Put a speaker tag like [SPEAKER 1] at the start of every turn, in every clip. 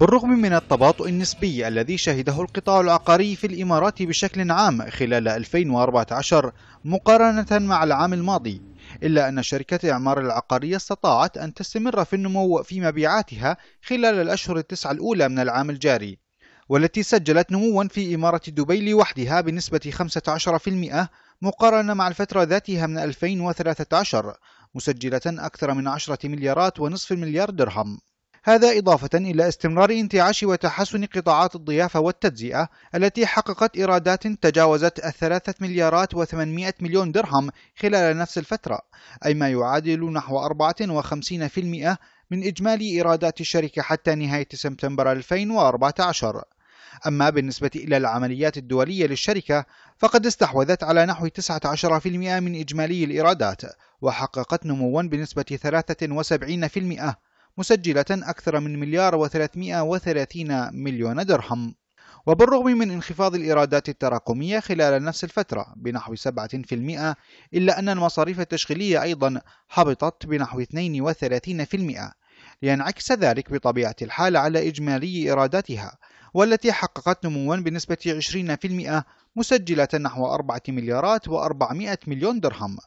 [SPEAKER 1] بالرغم من التباطؤ النسبي الذي شهده القطاع العقاري في الإمارات بشكل عام خلال 2014 مقارنة مع العام الماضي إلا أن شركة إعمار العقارية استطاعت أن تستمر في النمو في مبيعاتها خلال الأشهر التسعة الأولى من العام الجاري والتي سجلت نموا في إمارة دبي لوحدها بنسبة 15% مقارنة مع الفترة ذاتها من 2013 مسجلة أكثر من 10 مليارات ونصف مليار درهم هذا إضافة إلى استمرار انتعاش وتحسن قطاعات الضيافة والتجزئة التي حققت إيرادات تجاوزت الثلاثة مليارات و800 مليون درهم خلال نفس الفترة أي ما يعادل نحو 54% من إجمالي إيرادات الشركة حتى نهاية سبتمبر 2014 أما بالنسبة إلى العمليات الدولية للشركة فقد استحوذت على نحو 19% من إجمالي الإيرادات وحققت نموا بنسبة 73% مسجلة أكثر من مليار و330 مليون درهم وبالرغم من انخفاض الإيرادات التراكمية خلال نفس الفترة بنحو 7% إلا أن المصاريف التشغيلية أيضا هبطت بنحو 32% لينعكس ذلك بطبيعة الحال على إجمالي إيراداتها والتي حققت نموا بنسبة 20% مسجلة نحو 4 مليارات و400 مليون درهم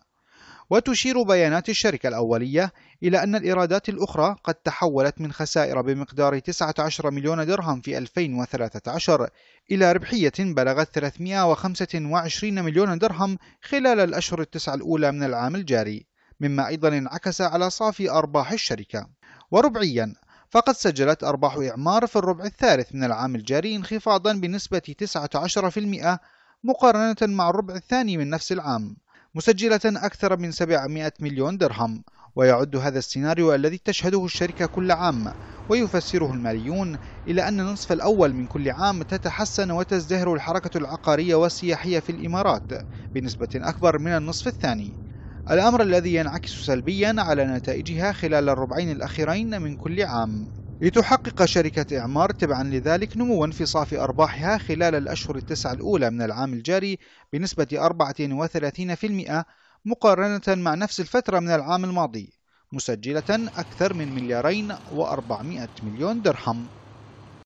[SPEAKER 1] وتشير بيانات الشركة الأولية إلى أن الإيرادات الأخرى قد تحولت من خسائر بمقدار 19 مليون درهم في 2013 إلى ربحية بلغت 325 مليون درهم خلال الأشهر التسعة الأولى من العام الجاري مما أيضا انعكس على صافي أرباح الشركة وربعيا فقد سجلت أرباح إعمار في الربع الثالث من العام الجاري انخفاضا بنسبة 19% مقارنة مع الربع الثاني من نفس العام مسجلة أكثر من 700 مليون درهم ويعد هذا السيناريو الذي تشهده الشركة كل عام ويفسره الماليون إلى أن النصف الأول من كل عام تتحسن وتزدهر الحركة العقارية والسياحية في الإمارات بنسبة أكبر من النصف الثاني الأمر الذي ينعكس سلبيا على نتائجها خلال الربعين الأخيرين من كل عام لتحقق شركة إعمار تبعا لذلك نموا في صافي أرباحها خلال الأشهر التسعة الأولى من العام الجاري بنسبة 34% مقارنة مع نفس الفترة من العام الماضي مسجلة أكثر من مليارين وأربعمائة مليون درهم